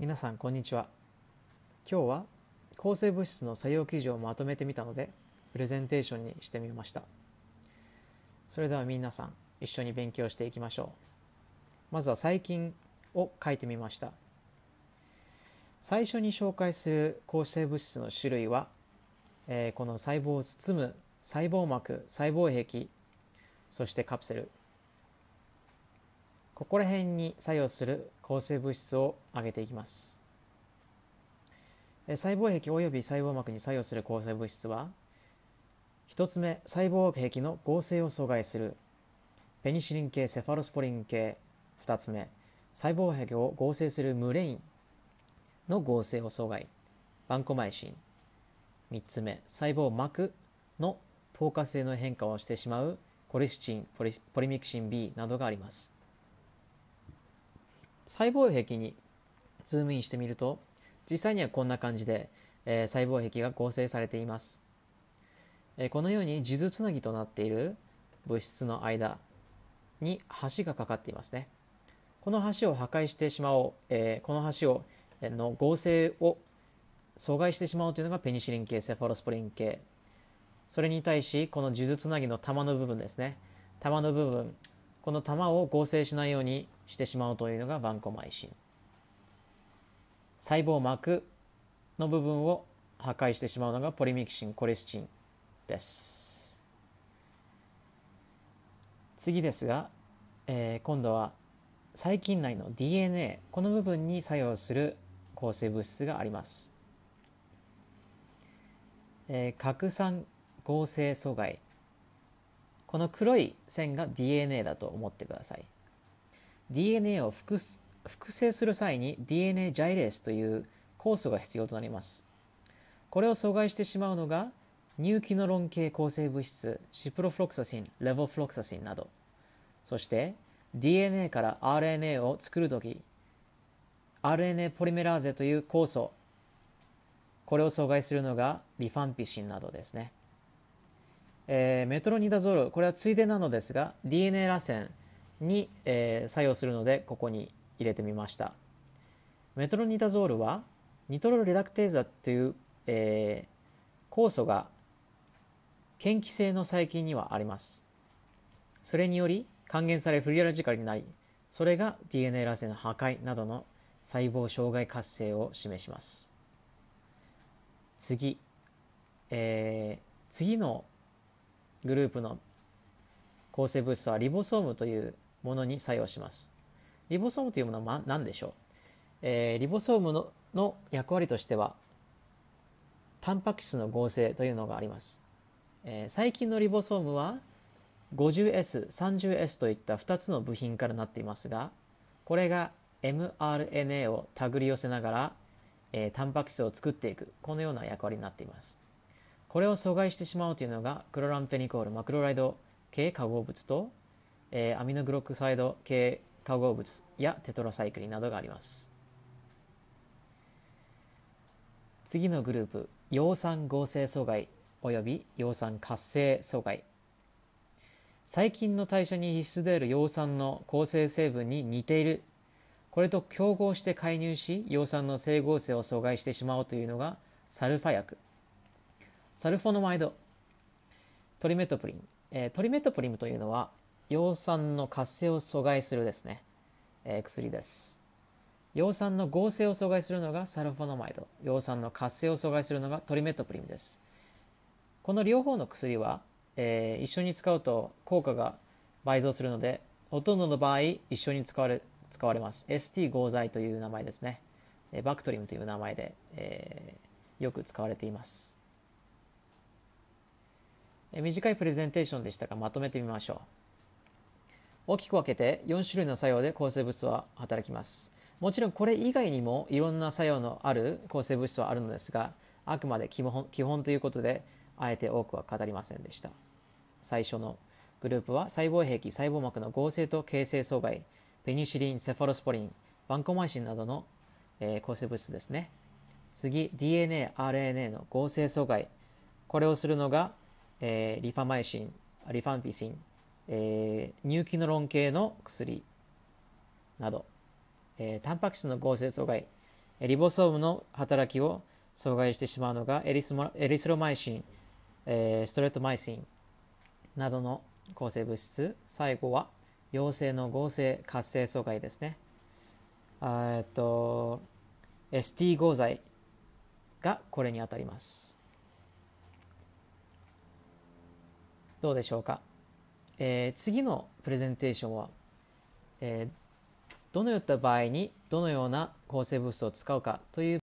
皆さんこんにちは今日は抗生物質の作用基準をまとめてみたのでプレゼンテーションにしてみましたそれでは皆さん一緒に勉強していきましょうまずは細菌を書いてみました最初に紹介する抗生物質の種類は、えー、この細胞を包む細胞膜細胞壁そしてカプセルここら辺に作用する抗生物質を挙げていきます細胞壁及び細胞膜に作用する構成物質は1つ目細胞壁の合成を阻害するペニシリン系セファロスポリン系2つ目細胞壁を合成するムレインの合成を阻害バンコマイシン3つ目細胞膜の透過性の変化をしてしまうコリスチンポリミクシン B などがあります細胞壁にズームインしてみると実際にはこんな感じで、えー、細胞壁が合成されています、えー、このように数珠つなぎとなっている物質の間に橋がかかっていますねこの橋を破壊してしまおう、えー、この橋をの合成を阻害してしまおうというのがペニシリン系セファロスポリン系それに対しこの数珠つなぎの玉の部分ですね玉の部分この玉を合成しないようにしてしまうというのがバンコマイシン細胞膜の部分を破壊してしまうのがポリミキシンコレスチンです次ですが、えー、今度は細菌内の DNA この部分に作用する抗生物質があります、えー、核酸合成阻害この黒い線が DNA だと思ってください DNA を複製する際に DNA ジャイレースという酵素が必要となりますこれを阻害してしまうのが乳ノロン系抗生物質シプロフロクサシンレボフロクサシンなどそして DNA から RNA を作る時 RNA ポリメラーゼという酵素これを阻害するのがリファンピシンなどですねえー、メトロニダゾールこれはついでなのですが DNA せんに、えー、作用するのでここに入れてみましたメトロニダゾールはニトロレダクテーザという、えー、酵素が嫌気性の細菌にはありますそれにより還元されフリアラジカルになりそれが DNA 螺旋の破壊などの細胞障害活性を示します次、えー、次のグループの構成物質はリボソームというものに作用します。リボソームというものは何でしょう、えー、リボソームのの役割としては、タンパク質の合成というのがあります。えー、最近のリボソームは 50S、30S といった2つの部品からなっていますが、これが mRNA を手繰り寄せながら、えー、タンパク質を作っていくこのような役割になっていますこれを阻害してしまうというのがクロランフェニコールマクロライド系化合物と、えー、アミノグロクサイド系化合物やテトロサイクリンなどがあります次のグループ葉酸合成阻害および葉酸活性阻害細菌の代謝に必須である葉酸の構成成分に似ているこれと競合して介入し葉酸の整合性を阻害してしまうというのがサルファ薬サルフォノマイド、トリメトプリン。えー、トリメトプリムというのは、葉酸の活性を阻害するですね、えー、薬です。葉酸の合成を阻害するのがサルフォノマイド、葉酸の活性を阻害するのがトリメトプリムです。この両方の薬は、えー、一緒に使うと効果が倍増するので、ほとんどの場合、一緒に使われ使われます。ST 合剤という名前ですね。バクトリムという名前で、えー、よく使われています。短いプレゼンテーションでしたがまとめてみましょう大きく分けて4種類の作用で抗生物質は働きますもちろんこれ以外にもいろんな作用のある抗生物質はあるのですがあくまで基本基本ということであえて多くは語りませんでした最初のグループは細胞壁細胞膜の合成と形成阻害ペニシリンセファロスポリンバンコマイシンなどの、えー、抗生物質ですね次 DNARNA の合成阻害これをするのがえー、リファマイシン、リファンピシン、えー、乳機能論系の薬など、えー、タンパク質の合成阻害、リボソームの働きを阻害してしまうのがエリスエリスロマイシン、えー、ストレートマイシンなどの抗成物質、最後は陽性の合成活性阻害ですね。えっと、ST 合剤がこれにあたります。どうでしょうか、えー、次のプレゼンテーションは、えー、どのような場合にどのような抗生物質を使うかという